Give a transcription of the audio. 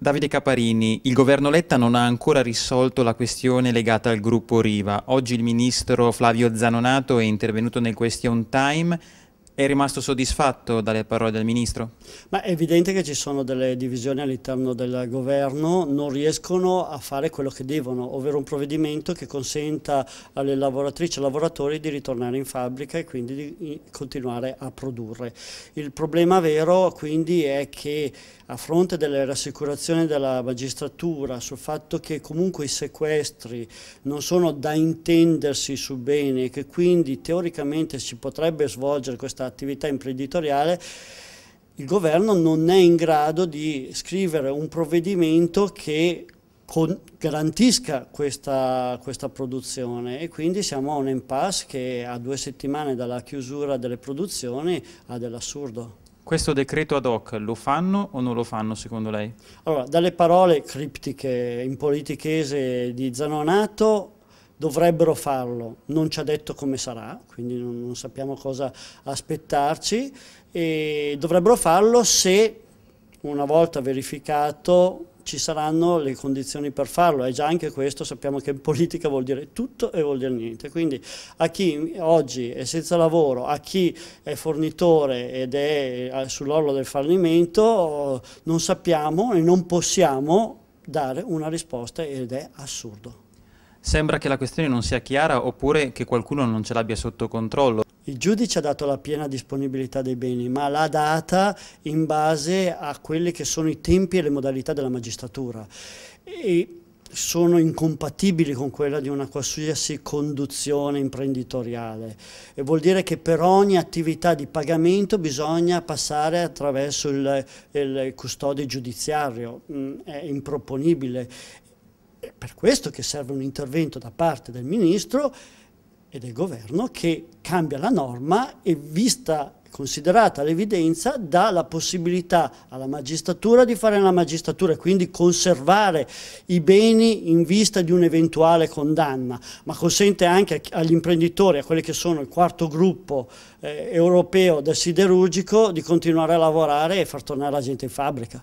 Davide Caparini, il governo Letta non ha ancora risolto la questione legata al gruppo Riva. Oggi il ministro Flavio Zanonato è intervenuto nel question time è rimasto soddisfatto dalle parole del Ministro? Ma è evidente che ci sono delle divisioni all'interno del Governo, non riescono a fare quello che devono, ovvero un provvedimento che consenta alle lavoratrici e ai lavoratori di ritornare in fabbrica e quindi di continuare a produrre. Il problema vero quindi è che a fronte delle rassicurazioni della magistratura sul fatto che comunque i sequestri non sono da intendersi su bene, e che quindi teoricamente si potrebbe svolgere questa attività imprenditoriale, il governo non è in grado di scrivere un provvedimento che con, garantisca questa, questa, produzione e quindi siamo a un impasse che a due settimane dalla chiusura delle produzioni ha dell'assurdo. Questo decreto ad hoc lo fanno o non lo fanno secondo lei? Allora, dalle parole criptiche in politichese di Zanonato dovrebbero farlo, non ci ha detto come sarà, quindi non, non sappiamo cosa aspettarci, e dovrebbero farlo se una volta verificato ci saranno le condizioni per farlo e già anche questo sappiamo che in politica vuol dire tutto e vuol dire niente, quindi a chi oggi è senza lavoro, a chi è fornitore ed è eh, sull'orlo del fallimento non sappiamo e non possiamo dare una risposta ed è assurdo. Sembra che la questione non sia chiara oppure che qualcuno non ce l'abbia sotto controllo. Il giudice ha dato la piena disponibilità dei beni, ma l'ha data in base a quelli che sono i tempi e le modalità della magistratura. E sono incompatibili con quella di una qualsiasi conduzione imprenditoriale e vuol dire che per ogni attività di pagamento bisogna passare attraverso il, il custode giudiziario, mm, è improponibile è per questo che serve un intervento da parte del Ministro e del Governo che cambia la norma e vista considerata l'evidenza, dà la possibilità alla magistratura di fare la magistratura e quindi conservare i beni in vista di un'eventuale condanna, ma consente anche agli imprenditori, a quelli che sono il quarto gruppo eh, europeo del siderurgico, di continuare a lavorare e far tornare la gente in fabbrica.